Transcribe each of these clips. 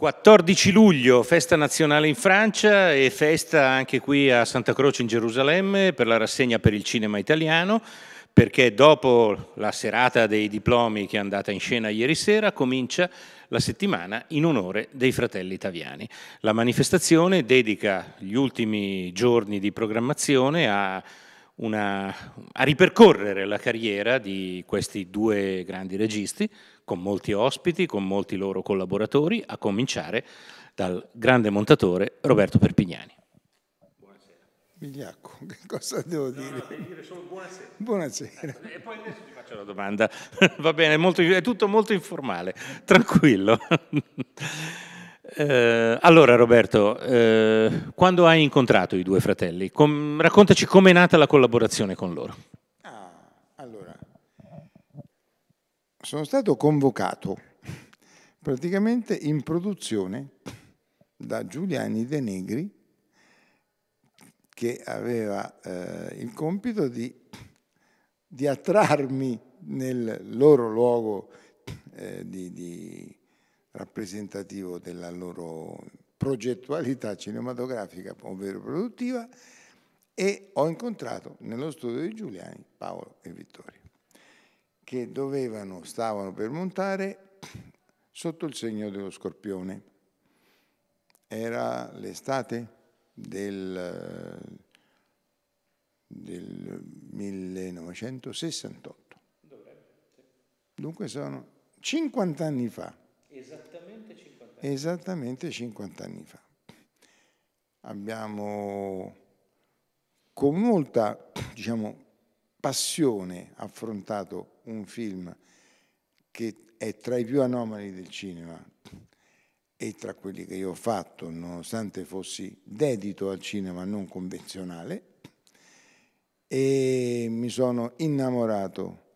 14 luglio, festa nazionale in Francia e festa anche qui a Santa Croce in Gerusalemme per la rassegna per il cinema italiano, perché dopo la serata dei diplomi che è andata in scena ieri sera comincia la settimana in onore dei fratelli italiani. La manifestazione dedica gli ultimi giorni di programmazione a una, a ripercorrere la carriera di questi due grandi registi, con molti ospiti, con molti loro collaboratori, a cominciare dal grande montatore Roberto Perpignani. Buonasera. Migliacco, che cosa devo dire? No, no, dire solo buonasera. Buonasera. Eh, e poi adesso ti faccio la domanda. Va bene, molto, è tutto molto informale, tranquillo. Eh, allora Roberto, eh, quando hai incontrato i due fratelli, com raccontaci com'è nata la collaborazione con loro. Ah, allora, sono stato convocato praticamente in produzione da Giuliani De Negri che aveva eh, il compito di, di, attrarmi nel loro luogo eh, di, di rappresentativo della loro progettualità cinematografica, ovvero produttiva, e ho incontrato nello studio di Giuliani Paolo e Vittorio, che dovevano, stavano per montare sotto il segno dello scorpione. Era l'estate del, del 1968. Dunque sono 50 anni fa. Esattamente 50 anni, Esattamente 50 anni fa. Abbiamo con molta diciamo, passione affrontato un film che è tra i più anomali del cinema e tra quelli che io ho fatto, nonostante fossi dedito al cinema non convenzionale, e mi sono innamorato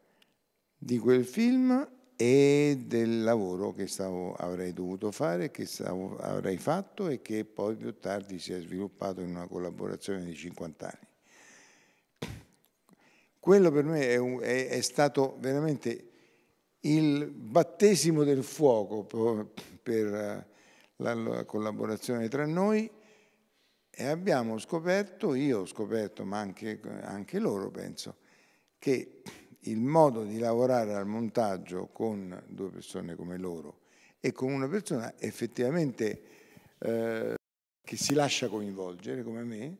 di quel film e del lavoro che stavo, avrei dovuto fare, che stavo, avrei fatto e che poi più tardi si è sviluppato in una collaborazione di 50 anni. Quello per me è, è, è stato veramente il battesimo del fuoco per, per la, la collaborazione tra noi e abbiamo scoperto, io ho scoperto, ma anche, anche loro penso, che il modo di lavorare al montaggio con due persone come loro e con una persona effettivamente eh, che si lascia coinvolgere come me,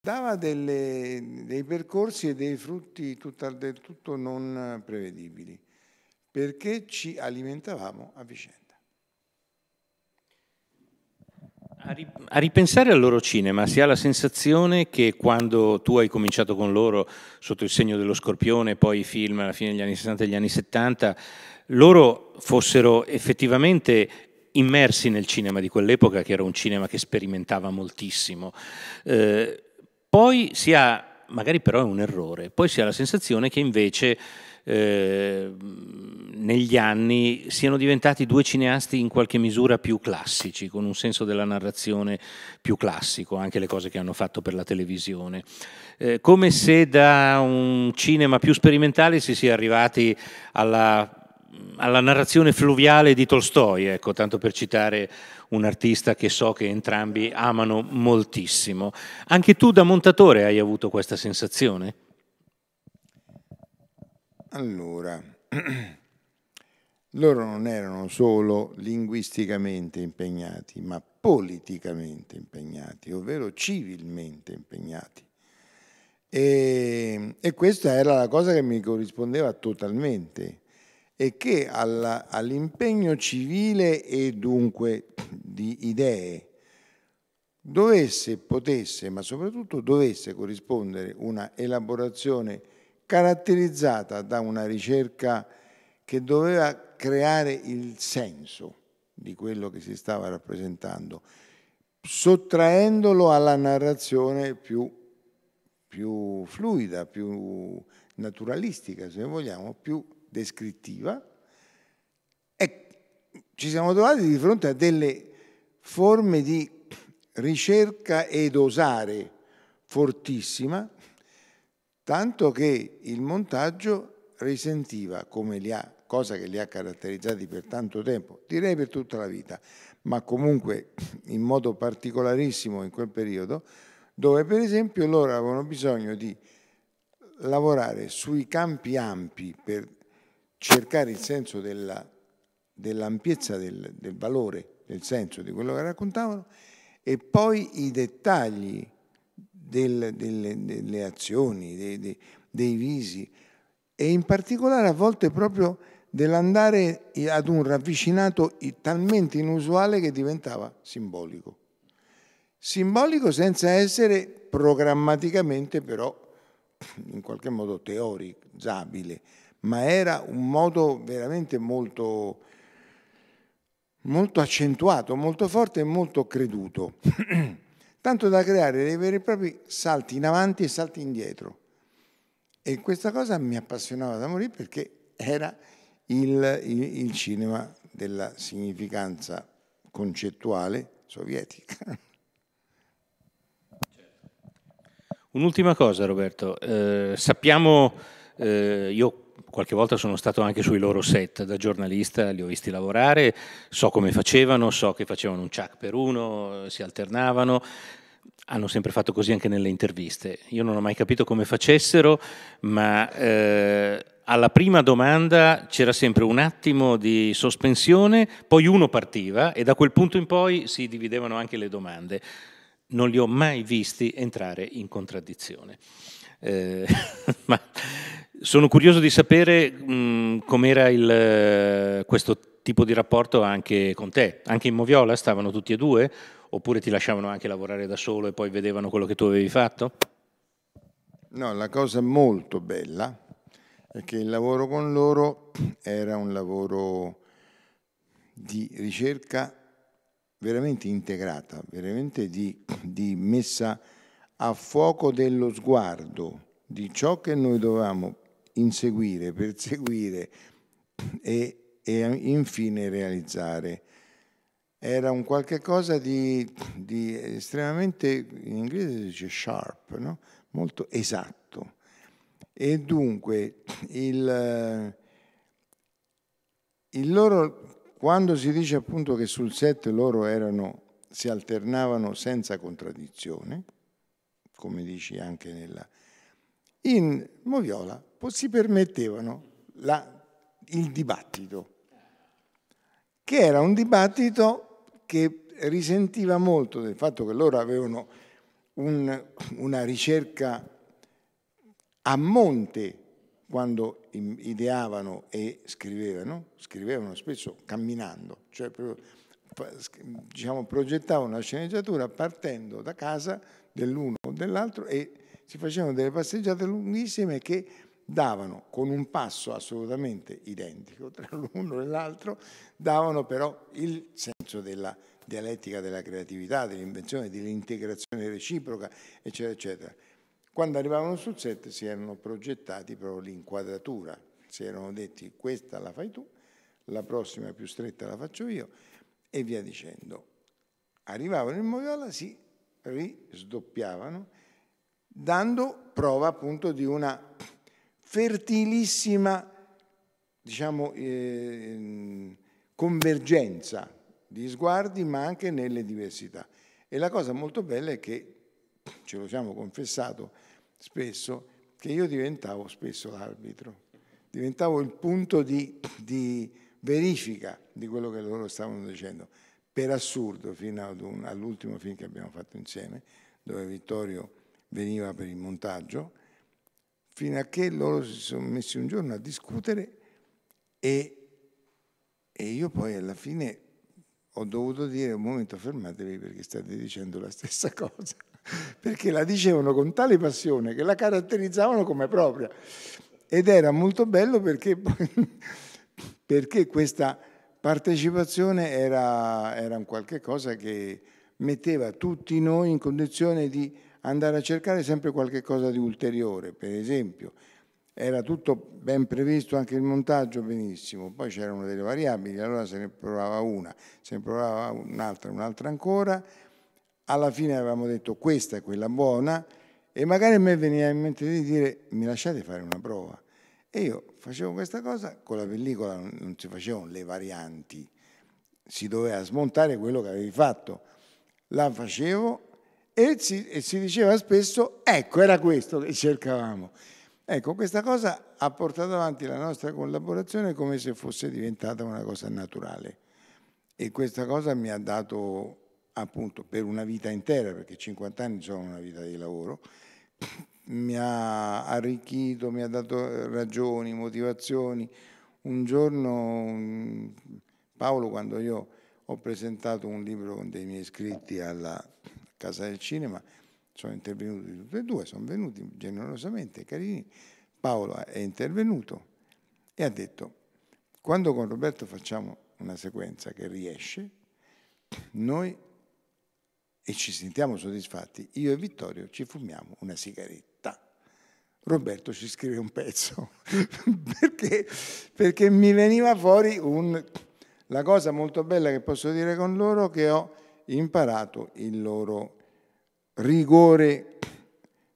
dava delle, dei percorsi e dei frutti tutto, del tutto non prevedibili, perché ci alimentavamo a vicenda. A ripensare al loro cinema si ha la sensazione che quando tu hai cominciato con loro sotto il segno dello scorpione, poi i film alla fine degli anni 60 e degli anni 70, loro fossero effettivamente immersi nel cinema di quell'epoca, che era un cinema che sperimentava moltissimo. Eh, poi si ha magari però è un errore. Poi si ha la sensazione che invece eh, negli anni siano diventati due cineasti in qualche misura più classici, con un senso della narrazione più classico, anche le cose che hanno fatto per la televisione. Eh, come se da un cinema più sperimentale si sia arrivati alla alla narrazione fluviale di Tolstoi, ecco, tanto per citare un artista che so che entrambi amano moltissimo. Anche tu da montatore hai avuto questa sensazione? Allora, loro non erano solo linguisticamente impegnati, ma politicamente impegnati, ovvero civilmente impegnati. E, e questa era la cosa che mi corrispondeva totalmente e che alla, all'impegno civile e dunque di idee dovesse, potesse, ma soprattutto dovesse corrispondere una elaborazione caratterizzata da una ricerca che doveva creare il senso di quello che si stava rappresentando, sottraendolo alla narrazione più, più fluida, più naturalistica, se vogliamo, più descrittiva e ci siamo trovati di fronte a delle forme di ricerca ed osare fortissima, tanto che il montaggio risentiva, come li ha, cosa che li ha caratterizzati per tanto tempo, direi per tutta la vita, ma comunque in modo particolarissimo in quel periodo, dove per esempio loro avevano bisogno di lavorare sui campi ampi per cercare il senso della, dell'ampiezza del, del valore, del senso di quello che raccontavano e poi i dettagli del, delle, delle, azioni, dei, dei, dei, visi e in particolare a volte proprio dell'andare ad un ravvicinato talmente inusuale che diventava simbolico. Simbolico senza essere programmaticamente però in qualche modo teorizzabile, ma era un modo veramente molto, molto accentuato, molto forte e molto creduto, tanto da creare dei veri e propri salti in avanti e salti indietro. E questa cosa mi appassionava da morire perché era il, il, il cinema della significanza concettuale sovietica. Un'ultima cosa Roberto, eh, sappiamo, eh, io qualche volta sono stato anche sui loro set da giornalista, li ho visti lavorare, so come facevano, so che facevano un ciak per uno, si alternavano, hanno sempre fatto così anche nelle interviste. Io non ho mai capito come facessero, ma eh, alla prima domanda c'era sempre un attimo di sospensione, poi uno partiva e da quel punto in poi si dividevano anche le domande. Non li ho mai visti entrare in contraddizione. Eh, ma sono curioso di sapere mm, com'era eh, questo tipo di rapporto anche con te. Anche in Moviola stavano tutti e due? Oppure ti lasciavano anche lavorare da solo e poi vedevano quello che tu avevi fatto? No, la cosa molto bella è che il lavoro con loro era un lavoro di ricerca veramente integrata, veramente di, di messa a fuoco dello sguardo di ciò che noi dovevamo inseguire, perseguire e, e infine realizzare. Era un qualche cosa di, di estremamente, in inglese si dice sharp, no? molto esatto. E dunque il, il loro, quando si dice appunto che sul set loro erano, si alternavano senza contraddizione, come dici anche nella... In Moviola si permettevano la, il dibattito, che era un dibattito che risentiva molto del fatto che loro avevano un, una ricerca a monte quando ideavano e scrivevano, scrivevano spesso camminando, cioè diciamo, progettavano una sceneggiatura partendo da casa dell'uno dell'altro e si facevano delle passeggiate lunghissime che davano con un passo assolutamente identico tra l'uno e l'altro, davano però il senso della dialettica della creatività, dell'invenzione, dell'integrazione reciproca, eccetera, eccetera. Quando arrivavano sul set si erano progettati proprio l'inquadratura, si erano detti questa la fai tu, la prossima più stretta la faccio io e via dicendo. Arrivavano in Moviola, si risdoppiavano, dando prova appunto di una fertilissima diciamo, eh, convergenza di sguardi, ma anche nelle diversità. E la cosa molto bella è che, ce lo siamo confessato spesso, che io diventavo spesso l'arbitro, diventavo il punto di, di verifica di quello che loro stavano dicendo per assurdo fino un, all'ultimo film che abbiamo fatto insieme, dove Vittorio veniva per il montaggio, fino a che loro si sono messi un giorno a discutere e, e io poi alla fine ho dovuto dire un momento fermatevi perché state dicendo la stessa cosa, perché la dicevano con tale passione che la caratterizzavano come propria ed era molto bello perché, perché questa partecipazione era, era un qualche cosa che metteva tutti noi in condizione di andare a cercare sempre qualche cosa di ulteriore, per esempio era tutto ben previsto, anche il montaggio benissimo, poi c'erano delle variabili, allora se ne provava una, se ne provava un'altra, un'altra ancora, alla fine avevamo detto questa è quella buona e magari a me veniva in mente di dire mi lasciate fare una prova, e io facevo questa cosa, con la pellicola non si facevano le varianti, si doveva smontare quello che avevi fatto. La facevo e si, e si diceva spesso, ecco, era questo che cercavamo. Ecco, questa cosa ha portato avanti la nostra collaborazione come se fosse diventata una cosa naturale. E questa cosa mi ha dato appunto per una vita intera, perché 50 anni sono una vita di lavoro, mi ha arricchito, mi ha dato ragioni, motivazioni. Un giorno mm, Paolo, quando io ho presentato un libro con dei miei scritti alla Casa del Cinema, sono intervenuti tutti e due, sono venuti generosamente, carini. Paolo è intervenuto e ha detto, quando con Roberto facciamo una sequenza che riesce, noi e ci sentiamo soddisfatti, io e Vittorio ci fumiamo una sigaretta. Roberto ci scrive un pezzo, perché, perché mi veniva fuori un... La cosa molto bella che posso dire con loro che ho imparato il loro rigore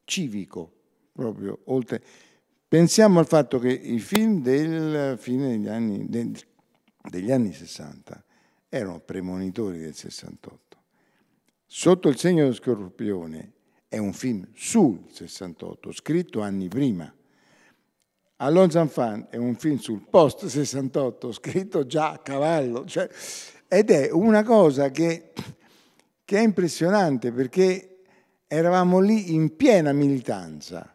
civico, proprio oltre. Pensiamo al fatto che i film del fine degli anni, degli anni 60 erano premonitori del 68. Sotto il segno dello scorpione è un film sul 68, scritto anni prima. Allon Zanfan è un film sul post 68, scritto già a cavallo. Cioè, ed è una cosa che, che è impressionante perché eravamo lì in piena militanza.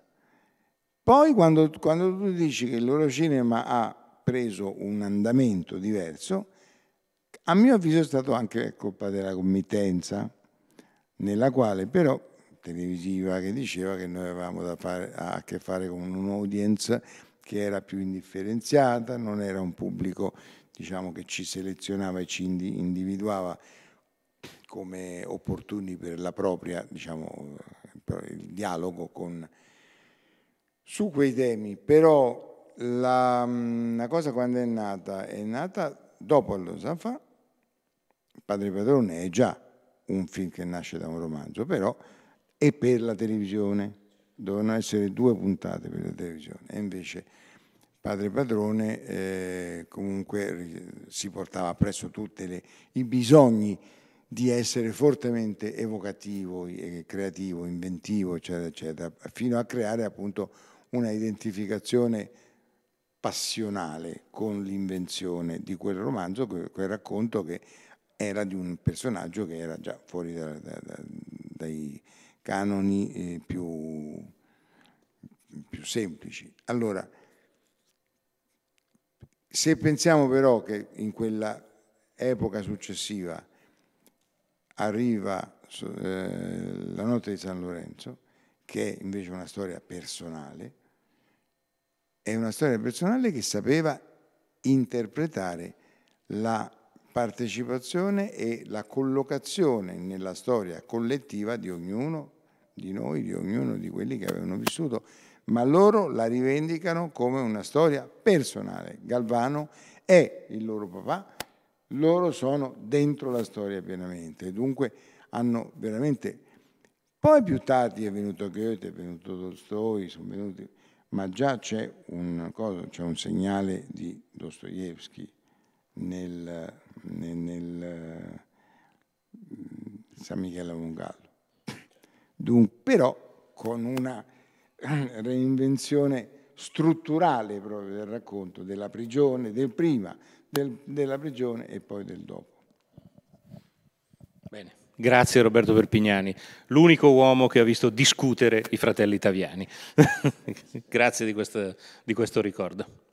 Poi quando, quando, tu dici che il loro cinema ha preso un andamento diverso, a mio avviso è stato anche colpa della committenza, nella quale però televisiva che diceva che noi avevamo fare, a che fare con un'audience che era più indifferenziata, non era un pubblico diciamo, che ci selezionava e ci individuava come opportuni per la propria, diciamo, il dialogo con, su quei temi. Però la, la cosa quando è nata? È nata dopo Allosafa, Padre Padrone è già un film che nasce da un romanzo, però e per la televisione. Dovevano essere due puntate per la televisione e invece Padre Padrone eh, comunque si portava presso tutti i bisogni di essere fortemente evocativo, eh, creativo, inventivo, eccetera, eccetera, fino a creare appunto una identificazione passionale con l'invenzione di quel romanzo, quel racconto che era di un personaggio che era già fuori da, da, da, dai, canoni eh, più, più semplici. Allora, se pensiamo però che in quella epoca successiva arriva eh, la notte di San Lorenzo, che è invece una storia personale, è una storia personale che sapeva interpretare la partecipazione e la collocazione nella storia collettiva di ognuno di noi, di ognuno di quelli che avevano vissuto, ma loro la rivendicano come una storia personale. Galvano è il loro papà, loro sono dentro la storia pienamente, dunque hanno veramente... Poi più tardi è venuto Goethe, è venuto Tolstoi, sono venuti... ma già c'è un, c'è un segnale di Dostoevsky nel nel, nel eh, San Michele a però con una reinvenzione strutturale proprio del racconto della prigione, del prima, del, della prigione e poi del dopo. Bene. Grazie Roberto Perpignani, l'unico uomo che ha visto discutere i fratelli italiani. Grazie di questo, di questo ricordo.